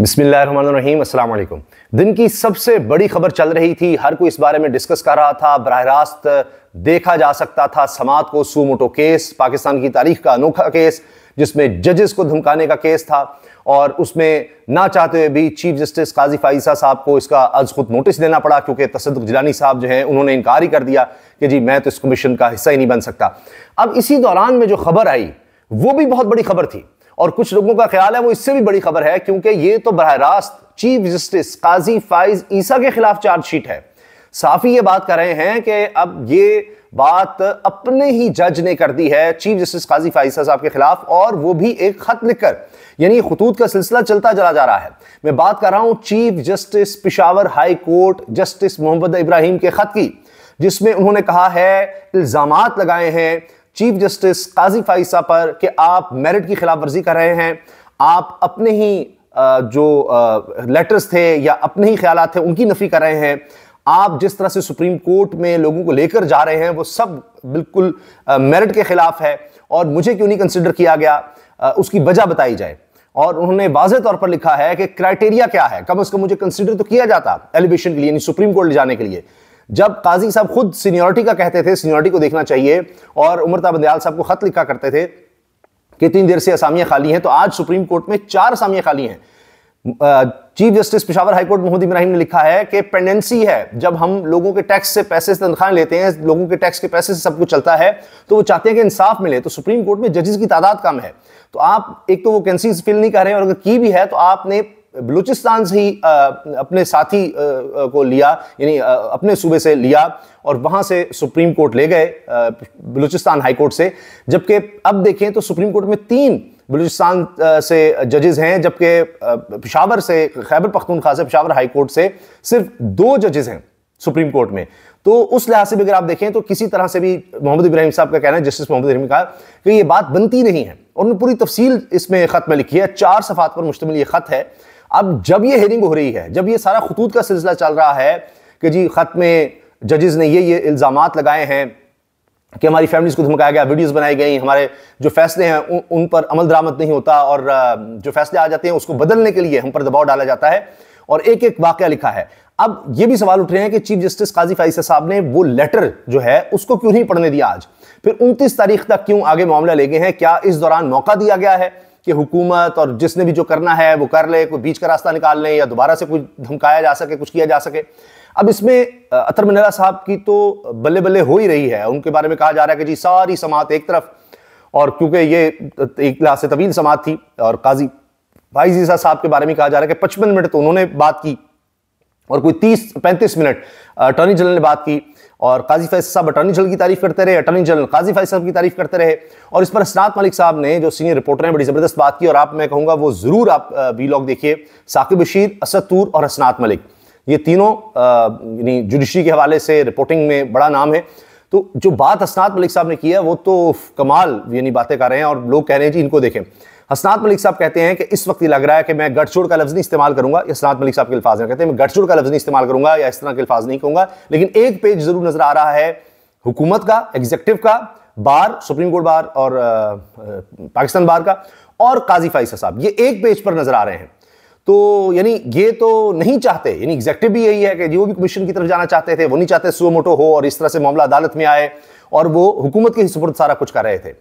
बिसमीम अस्सलाम वालेकुम दिन की सबसे बड़ी खबर चल रही थी हर कोई इस बारे में डिस्कस कर रहा था बरह रास्त देखा जा सकता था समात को मोटो केस पाकिस्तान की तारीख का अनोखा केस जिसमें जजेस को धमकाने का केस था और उसमें ना चाहते हुए भी चीफ जस्टिस काजी फाइसा साहब को इसका अज खुद नोटिस देना पड़ा क्योंकि तसद जिलानी साहब जो हैं उन्होंने इनकार ही कर दिया कि जी मैं तो इस कमीशन का हिस्सा ही नहीं बन सकता अब इसी दौरान में जो खबर आई वो भी बहुत बड़ी खबर थी और कुछ लोगों का ख्याल है वो इससे भी बड़ी खबर है क्योंकि ये तो बरह रास्त चीफ जस्टिस काजी फाइज ईसा के खिलाफ चार्जशीट है साफी ये बात कर रहे हैं कि अब ये बात अपने ही जज ने कर दी है चीफ जस्टिस काजी फाइसा साहब के खिलाफ और वो भी एक खत लिखकर यानी खतूत का सिलसिला चलता चला जा रहा है मैं बात कर रहा हूं chief justice Peshawar high court justice Mohammad Ibrahim के खत की जिसमें उन्होंने कहा है इल्जाम लगाए हैं चीफ जस्टिस काजी फाइसा पर कि आप मेरिट की खिलाफ वर्जी कर रहे हैं आप अपने ही जो लेटर्स थे या अपने ही ख्याल थे उनकी नफी कर रहे हैं आप जिस तरह से सुप्रीम कोर्ट में लोगों को लेकर जा रहे हैं वो सब बिल्कुल मेरिट के खिलाफ है और मुझे क्यों नहीं कंसिडर किया गया उसकी वजह बताई जाए और उन्होंने वाजे तौर पर लिखा है कि क्राइटेरिया क्या है कम अज कम मुझे कंसिडर तो किया जाता एलिवेशन के लिए सुप्रीम कोर्ट ले जाने के लिए जब काजी साहब खुद सीनियोरिटी का कहते थे सीनियोरिटी को देखना चाहिए और उमरता बंदयाल साहब को खत लिखा करते थे कि तीन देर से असामियां खाली हैं तो आज सुप्रीम कोर्ट में चार असामियां खाली हैं chief justice Peshawar high court Mohammad Ibrahim ने लिखा है कि पेंडेंसी है जब हम लोगों के टैक्स से पैसे से तनख्वाह लेते हैं लोगों के टैक्स के पैसे से सब कुछ चलता है तो वो चाहते हैं कि इंसाफ मिले तो सुप्रीम कोर्ट में जजेस की तादाद कम है तो आप एक तो वो कैंसी फिल नहीं कर रहे हैं और अगर की भी है तो आपने बलूचिस्तान से ही अपने साथी को लिया यानी अपने सूबे से लिया और वहाँ से सुप्रीम कोर्ट ले गए बलूचिस्तान हाई कोर्ट से जबकि अब देखें तो सुप्रीम कोर्ट में तीन बलूचिस्तान से जजेस हैं जबकि पिशावर से खैबर पख्तूनख्वा से पिशावर हाई कोर्ट से सिर्फ दो जजेस हैं सुप्रीम कोर्ट में तो उस लिहाज से भी अगर आप देखें तो किसी तरह से भी मोहम्मद इब्राहिम साहब का कहना है जस्टिस मोहम्मद इब्राहिम का कि ये बात बनती नहीं है और उन्होंने पूरी तफसील इसमें ख़त में लिखी है चार सफ़ात पर मुश्तमिल ये ख़त है अब जब ये हेरिंग हो रही है जब ये सारा खतूत का सिलसिला चल रहा है कि जी ख़त में जजेज़ ने ये ये इल्ज़ाम लगाए हैं कि हमारी फैमिलीज़ को धमकाया गया वीडियोस बनाई गई हमारे जो फैसले हैं उन, उन पर अमल दरामद नहीं होता और जो फैसले आ जाते हैं उसको बदलने के लिए हम पर दबाव डाला जाता है और एक एक वाक्य लिखा है अब ये भी सवाल उठ रहे हैं कि चीफ जस्टिस काजी फाइसा साहब ने वो लेटर जो है उसको क्यों नहीं पढ़ने दिया आज फिर उनतीस तारीख तक क्यों आगे मामला ले गए हैं क्या इस दौरान मौका दिया गया है कि हुकूमत और जिसने भी जो करना है वो कर ले कोई बीच का रास्ता निकाल लें या दोबारा से कुछ धमकाया जा सके कुछ किया जा सके अब इसमें अतर मनला साहब की तो बल्ले बल्ले हो ही रही है उनके बारे में कहा जा रहा है कि जी सारी समात एक तरफ और क्योंकि ये एक लिहाज से तवील समात थी और काजी भाई जीसा साहब के बारे में कहा जा रहा है कि पचपन मिनट तो उन्होंने बात की और कोई तीस पैंतीस मिनट अटॉर्नी जनरल ने बात की और काजी फैज साहब अटॉर्नी जनरल की तारीफ करते रहे अटॉर्नी जनरल काजी फैज साहब की तारीफ करते रहे और इस पर असनात मलिक साहब ने जो सीनियर रिपोर्टर हैं बड़ी ज़बरदस्त बात की और आप मैं कहूँगा वो ज़रूर आप बी लॉग देखिए साकिब बशीर असदूर और असनात मलिक ये तीनों यानी जुडिशरी के हवाले से रिपोर्टिंग में बड़ा नाम है तो जो बात असनात मलिक साहब ने की है वो तो कमाल यानी बातें कर रहे हैं और लोग कह रहे हैं जी इनको देखें हसनात मलिक साहब कहते हैं कि इस वक्त लग रहा है कि मैं गठजोड़ का लफ्ज़ नहीं इस्तेमाल करूंगा हसनात मलिक साहब के अल्फाज में कहते हैं मैं गठजोड़ का लफ्ज़ नहीं इस्तेमाल करूंगा या इस तरह के अल्फाज नहीं कहूंगा लेकिन एक पेज जरूर नजर आ रहा है हुकूमत का एग्जीक्यूटिव का बार सुप्रीम कोर्ट बार और पाकिस्तान बार का और काजी फाइसा साहब ये एक पेज पर नजर आ रहे हैं तो यानी ये तो नहीं चाहते यानी एग्जैक्टिव भी यही है कि जो भी कमीशन की तरफ जाना चाहते थे वो नहीं चाहते सुओ मोटो हो और इस तरह से मामला अदालत में आए और वो हुकूमत के सुपुर सारा कुछ कर रहे थे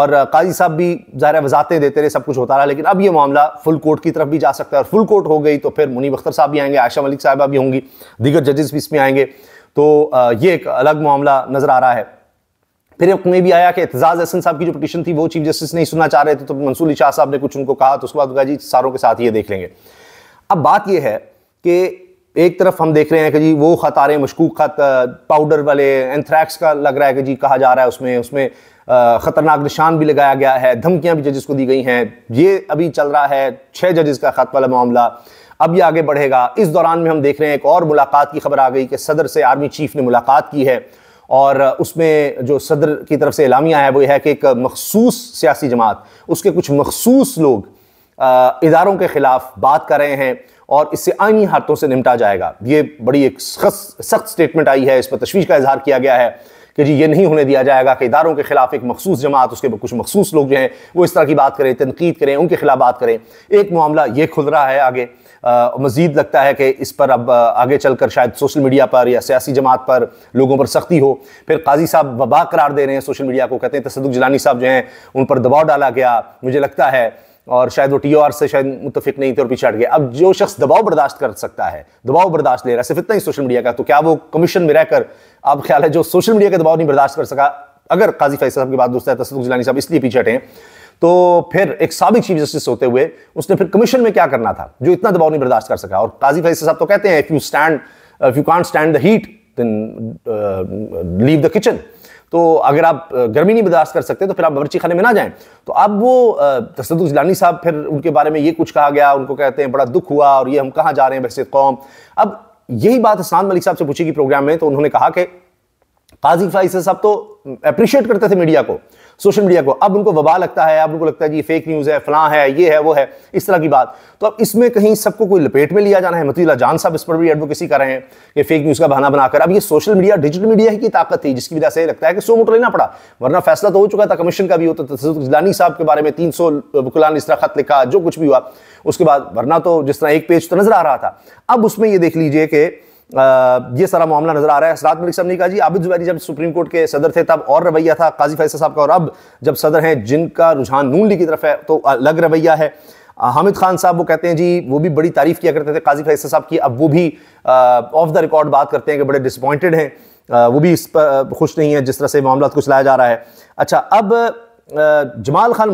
और काजी साहब भी ज़ाहिर वजातें देते रहे सब कुछ होता रहा लेकिन अब ये मामला फुल कोर्ट की तरफ भी जा सकता है और फुल कोर्ट हो गई तो फिर मुनीब अख्तर साहब भी आएंगे आयशा मलिक साहबा भी होंगी दीगर जजेस भी इसमें आएंगे तो ये एक अलग मामला नज़र आ रहा है फिर में भी आया कि एतजाज़ एहसन साहब की जो पिटिशन थी वो चीफ जस्टिस नहीं सुनना चाह रहे थे तो मंसूर शाह साहब ने कुछ उनको कहा तो उसके बाद जी सारों के साथ ये देख लेंगे अब बात यह है कि एक तरफ हम देख रहे हैं कि जी वो ख़त आ रहे हैं मशकूक ख़त पाउडर वाले एंथ्रैक्स का लग रहा है कि जी कहा जा रहा है उसमें उसमें ख़तरनाक निशान भी लगाया गया है धमकियाँ भी जजेस को दी गई हैं ये अभी चल रहा है छः जजेस का ख़त वाला मामला अब ये आगे बढ़ेगा इस दौरान में हम देख रहे हैं एक और मुलाकात की खबर आ गई कि सदर से आर्मी चीफ ने मुलाकात की है और उसमें जो सदर की तरफ से इलामी है वो यह है कि एक मखसूस सियासी जमात उसके कुछ मखसूस लोग इदारों के ख़िलाफ़ बात कर रहे हैं और इससे आइनी हाथों से निपटा जाएगा ये बड़ी एक सख्त स्टेटमेंट आई है इस पर तशवीश का इजहार किया गया है कि जी ये नहीं होने दिया जाएगा कि इदारों के खिलाफ एक मखसूस जमात उसके कुछ मखसूस लोग जो हैं वो इस तरह की बात करें तनकीद करें उनके खिलाफ बात करें एक मामला ये खुल रहा है आगे मज़ीद लगता है कि इस पर अब आगे चल कर शायद सोशल मीडिया पर या सियासी जमात पर लोगों पर सख्ती हो फिर काजी साहब वबा करार दे रहे हैं सोशल मीडिया को कहते हैं तसदुक जलानी साहब जो हैं उन पर दबाव डाला गया मुझे लगता है और शायद वो टी आर से शायद मुतफिक नहीं थे और पीछे हट गए अब जो शख्स दबाव बर्दाश्त कर सकता है दबाव बर्दाश्त ले रहा है सिर्फ इतना ही सोशल मीडिया का तो क्या वो कमीशन में रहकर अब ख्याल है जो सोशल मीडिया का दबाव नहीं बर्दाश्त कर सका अगर काजी फैसला साहब की बात दोस्त है तसदुक जलानी साहब इसलिए पीछे हटें तो फिर एक सबक चीफ जस्टिस होते हुए उसने फिर कमीशन में क्या करना था जो इतना दबाव नहीं बर्दाश्त कर सका और काजी फैसल साहब तो कहते हैं if you stand if you can't stand the heat leave the kitchen तो अगर आप uh, गर्मी नहीं बर्दाश्त कर सकते तो फिर आप बावरची खाने में ना जाएं तो अब वो uh, तसद जिलानी साहब फिर उनके बारे में ये कुछ कहा गया उनको कहते हैं बड़ा दुख हुआ और ये हम कहाँ जा रहे हैं वैसे कौम अब यही बात हसान मलिक साहब से पूछी गई प्रोग्राम में तो उन्होंने कहा कि काजी फाइस साहब तो अप्रिशिएट करते थे मीडिया को सोशल मीडिया को अब उनको वबा लगता है अब उनको लगता है जी फेक न्यूज़ है फलां है ये है वो है इस तरह की बात तो अब इसमें कहीं सबको कोई लपेट में लिया जाना है मतुल्ला जान साहब इस पर भी एडवोकेसी कर रहे हैं कि फेक न्यूज़ का बहाना बनाकर अब ये सोशल मीडिया डिजिटल मीडिया की ताकत थी जिसकी वजह से लगता है कि सो मोटर लेना पड़ा वरना फैसला तो हो चुका था कमीशन का भी होता तो था जिलानी साहब के बारे में तीन सौ वकुलान इस तरह खत लिखा जो कुछ भी हुआ उसके बाद वरना तो जिस तरह एक पेज तो नजर आ रहा था अब उसमें यह देख लीजिए कि ये सारा मामला नजर आ रहा है असरात मलिक साहब ने कहा जी आबिद जुबैरी जब सुप्रीम कोर्ट के सदर थे तब और रवैया था काजी फैसल साहब का और अब जब सदर हैं जिनका रुझान नून लीग की तरफ है तो अलग रवैया है हामिद खान साहब वो कहते हैं जी वो भी बड़ी तारीफ किया करते थे काजी फैसल साहब की अब वो भी ऑफ द रिकॉर्ड बात करते हैं कि बड़े डिसअपॉइंटेड हैं वो भी इस पर खुश नहीं है जिस तरह से मामला कुछ लाया जा रहा है अच्छा अब जमाल खान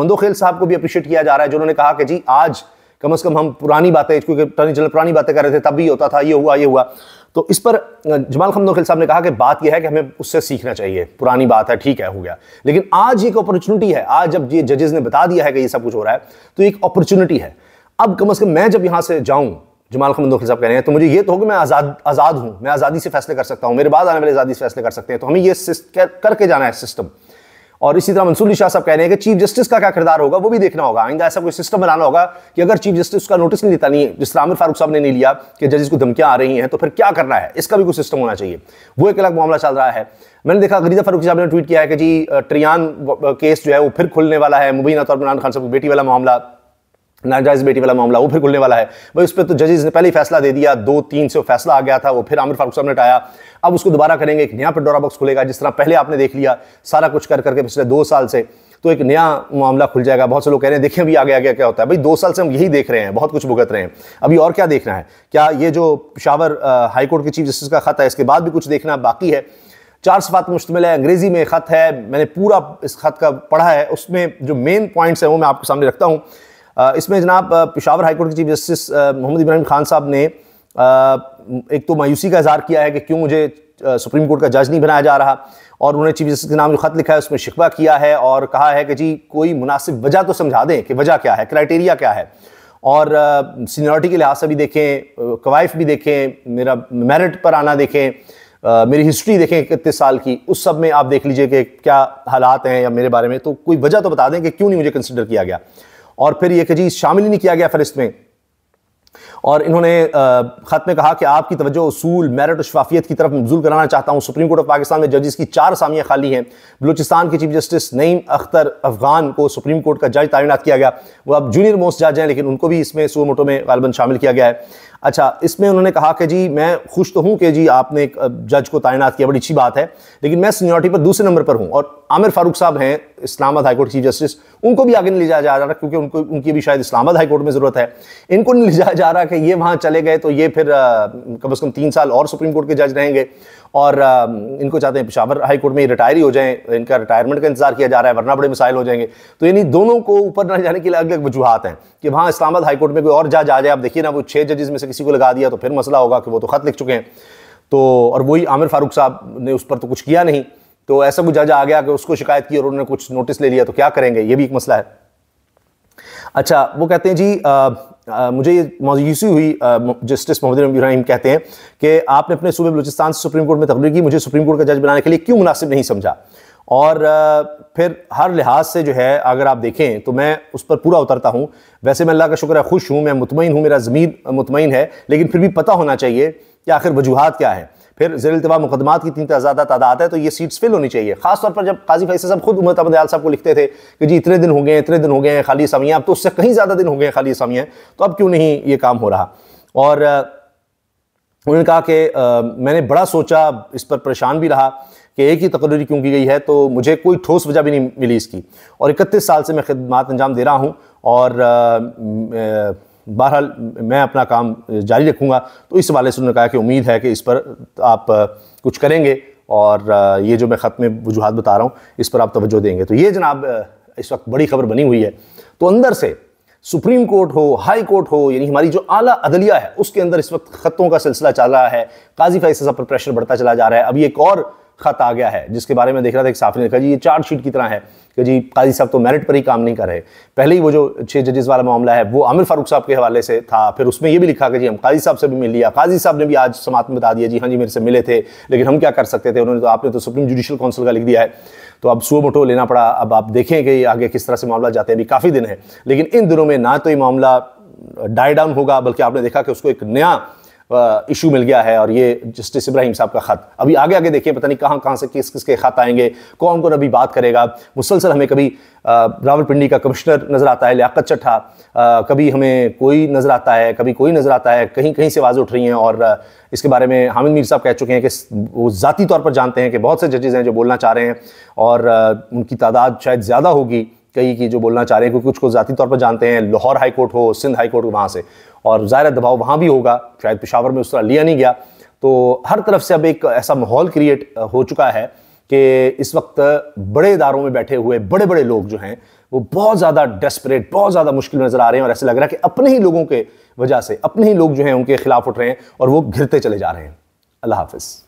मंदोखेल साहब को भी अप्रिशिएट किया जा रहा है जिन्होंने कहा कि जी आज कम अज़ कम हम पुरानी बातें क्योंकि अटॉर्नी जनरल पुरानी बातें कर रहे थे तब भी होता था ये हुआ ये हुआ तो इस पर जमाल खमदोखिल साहब ने कहा कि बात यह है कि हमें उससे सीखना चाहिए पुरानी बात है ठीक है हो गया लेकिन आज एक अपॉर्चुनिटी है आज जब ये जजेस ने बता दिया है कि ये सब कुछ हो रहा है तो एक अपॉर्चुनिटी है अब कम अज़ कम मैं जब यहाँ से जाऊँ जमाल खान दोखिल साहब कह रहे हैं तो मुझे ये तो हो कि मैं आज़ाद आज़ाद हूँ मैं आज़ादी से फैसले कर सकता हूँ मेरे बाद आने वाले आज़ादी से फैसले कर सकते हैं तो हमें ये करके जाना है सिस्टम और इसी तरह मंसूर शाह साहब कह रहे हैं कि चीफ जस्टिस का क्या किरदार होगा वो भी देखना होगा आइंदा ऐसा कोई सिस्टम बनाना होगा कि अगर चीफ जस्टिस उसका नोटिस नहीं लेता नहीं जिस तरह आमिर फारूक साहब ने नहीं लिया कि जजेस को धमकियां आ रही हैं तो फिर क्या करना है इसका भी कोई सिस्टम होना चाहिए वो एक अलग मामला चल रहा है मैंने देखा गरीजा फारूक साहब ने ट्वीट किया है कि जी ट्रियान केस जो है वो फिर खुलने वाला है मुबीना तौर इमरान खान साहब की बेटी वाला मामला नाजायज बेटी वाला मामला वो फिर खुलने वाला है भाई उस पर तो जजेस ने पहले ही फैसला दे दिया दो तीन से वो फैसला आ गया था वो फिर आमिर फारूक साहब ने हटाया अब उसको दोबारा करेंगे एक नया पेंडोरा बॉक्स खुलेगा जिस तरह पहले आपने देख लिया सारा कुछ कर करके पिछले दो साल से तो एक नया मामला खुल जाएगा बहुत से लोग कह रहे हैं देखिए अभी आगे आगे क्या होता है भाई दो साल से हम यही देख रहे हैं बहुत कुछ भुगत रहे हैं अभी और क्या देखना है क्या ये जो पिशावर हाईकोर्ट के चीफ जस्टिस का खत है इसके बाद भी कुछ देखना बाकी है चार सफात मुश्तमिल है अंग्रेजी में खत है मैंने पूरा इस खत का पढ़ा है उसमें जो मेन पॉइंट्स हैं वो मैं आपके सामने रखता हूँ इसमें जनाब पिशावर हाईकोर्ट के चीफ जस्टिस मोहम्मद इब्राहिम खान साहब ने एक तो मायूसी का इजहार किया है कि क्यों मुझे सुप्रीम कोर्ट का जज नहीं बनाया जा रहा और उन्होंने चीफ जस्टिस के नाम जो खत लिखा है उसमें शिकवा किया है और कहा है कि जी कोई मुनासिब वजह तो समझा दें कि वजह क्या है क्राइटेरिया क्या है और सीनियरिटी के लिहाज से भी देखें कवायफ भी देखें मेरा मेरिट पर आना देखें आ, मेरी हिस्ट्री देखें कितने साल की उस सब में आप देख लीजिए कि क्या हालात हैं या मेरे बारे में तो कोई वजह तो बता दें कि क्यों नहीं मुझे कंसिडर किया गया और फिर यह खजीज शामिल ही नहीं किया गया फहरिस्त में और इन्होंने ख़त में कहा कि आपकी तवज्जो असूल मेरिट और शफाफियत की तरफ मंजूर कराना चाहता हूं सुप्रीम कोर्ट ऑफ पाकिस्तान में जजेस की चार सामियाँ खाली हैं बलूचिस्तान के चीफ जस्टिस नईम अख्तर अफगान को सुप्रीम कोर्ट का जज तैनात किया गया वो अब जूनियर मोस्ट जज हैं लेकिन उनको भी इसमें सो मोटो में गालबन शामिल किया गया है अच्छा इसमें उन्होंने कहा कि जी मैं खुश तो हूं कि जी आपने एक जज को तैनात किया बड़ी अच्छी बात है लेकिन मैं सीनियोरिटी पर दूसरे नंबर पर हूं और आमिर फारूक साहब हैं इस्लामाबाद हाईकोर्ट चीफ जस्टिस उनको भी आगे नहीं ले जाया जा रहा क्योंकि उनको उनकी भी शायद इस्लामाबाद हाईकोर्ट में ज़रूरत है इनको नहीं ले जाया जा रहा कि ये वहां चले गए तो ये फिर कम अज़ कम तीन साल और सुप्रीम कोर्ट के जज रहेंगे और इनको चाहते हैं पिशावर हाई कोर्ट में रिटायर ही हो जाएं इनका रिटायरमेंट का इंतजार किया जा रहा है वरना बड़े मिसाइल हो जाएंगे तो यानी दोनों को ऊपर न जाने के लिए अलग अलग वजूहत हैं कि वहाँ इस्लामाबाद हाई कोर्ट में कोई और जज आ जाए आप देखिए ना वो छः जजेज में से किसी को लगा दिया तो फिर मसला होगा कि वो तो खत लिख चुके हैं तो और वही आमिर फारूक साहब ने उस पर तो कुछ किया नहीं तो ऐसा कुछ जज आ गया कि उसको शिकायत की और उन्होंने कुछ नोटिस ले लिया तो क्या करेंगे ये भी एक मसला है अच्छा वो कहते हैं जी मुझे ये मायूसी हुई जस्टिस मोहम्मद इब्राहिम कहते हैं कि आपने अपने सूबे बलूचिस्तान से सुप्रीम कोर्ट में तकलीर की मुझे सुप्रीम कोर्ट का जज बनाने के लिए क्यों मुनासिब नहीं समझा और फिर हर लिहाज से जो है अगर आप देखें तो मैं उस पर पूरा उतरता हूँ वैसे मैं अल्लाह का शुक्र है खुश हूँ मैं मुतमिन हूँ मेरा ज़मीन मुतमिन है लेकिन फिर भी पता होना चाहिए कि आखिर वजूहत क्या है फिर जेरतबा मुकदमा की इतनी ज़्यादा तादाद है तो ये सीट्स फिल होनी चाहिए खासतौर पर जब काजी फैसल साहब खुद उमर तमदयाल साहब को लिखते थे कि जी इतने दिन हो गए इतने दिन हो गए हैं खाली असामियाँ अब तो उससे कहीं ज़्यादा दिन हो गए खाली असामियाँ तो अब क्यों नहीं ये काम हो रहा और उन्होंने कहा कि मैंने बड़ा सोचा इस पर परेशान भी रहा कि एक ही तकरीर क्यों की गई है तो मुझे कोई ठोस वजह भी नहीं मिली इसकी और इकतीस साल से मैं खदमात अंजाम दे रहा हूँ और आ, आ, बहरहाल मैं अपना काम जारी रखूँगा तो इस हवाले से उन्होंने कहा कि उम्मीद है कि इस पर आप कुछ करेंगे और ये जो मैं ख़त में वजूहत बता रहा हूँ इस पर आप तवज्जो देंगे तो ये जनाब इस वक्त बड़ी खबर बनी हुई है तो अंदर से सुप्रीम कोर्ट हो हाई कोर्ट हो यानी हमारी जो आला अदलिया है उसके अंदर इस वक्त ख़तों का सिलसिला चल रहा है काजी फैसला पर प्रेशर बढ़ता चला जा रहा है अब एक और खत आ गया है जिसके बारे में देख रहा था एक साफी ने कहा जी ये चार्जशीट की तरह है कि जी काजी साहब तो मेरिट पर ही काम नहीं कर रहे पहले ही वो जो छह जजेस वाला मामला है वो आमिर फारूक साहब के हवाले से था फिर उसमें ये भी लिखा कि जी हम काजी साहब से भी मिल लिया काजी साहब ने भी आज समात में बता दिया जी हाँ जी मेरे से मिले थे लेकिन हम क्या कर सकते थे उन्होंने तो आपने तो सुप्रीम जुडिशल काउंसिल का लिख दिया है तो अब सुबह मोटो लेना पड़ा अब आप देखें कि आगे किस तरह से मामला जाते हैं अभी काफ़ी दिन है लेकिन इन दिनों में ना तो ये मामला डाई डाउन होगा बल्कि आपने देखा कि उसको एक नया इशू मिल गया है और ये जस्टिस इब्राहिम साहब का ख़त अभी आगे आगे देखिए पता नहीं कहाँ कहाँ से किस किस के ख़त आएंगे कौन कौन अभी बात करेगा मुसलसल हमें कभी रावलपिंडी का कमिश्नर नज़र आता है लियाकत चट्ठा कभी हमें कोई नज़र आता है कभी कोई नज़र आता है कहीं कहीं से आवाज़ उठ रही हैं और इसके बारे में हामिद मीर साहब कह चुके हैं कि वो ज़ाती तौर पर जानते हैं कि बहुत से जजेज़ हैं जो बोलना चाह रहे हैं और उनकी तादाद शायद ज़्यादा होगी कई की जो बोलना चाह रहे हैं क्योंकि कुछ को ज़ाती तौर पर जानते हैं लाहौर हाई कोर्ट हो सिंध हाई कोर्ट वहाँ से और ज़ाहिर दबाव वहाँ भी होगा शायद पिशावर में उस तरह लिया नहीं गया तो हर तरफ से अब एक ऐसा माहौल क्रिएट हो चुका है कि इस वक्त बड़े इदारों में बैठे हुए बड़े बड़े लोग जो हैं वो बहुत ज़्यादा डेस्परेट बहुत ज़्यादा मुश्किल नज़र आ रहे हैं और ऐसे लग रहा है कि अपने ही लोगों के वजह से अपने ही लोग जो हैं उनके खिलाफ उठ रहे हैं और वो घिरते चले जा रहे हैं अल्लाह हाफिज़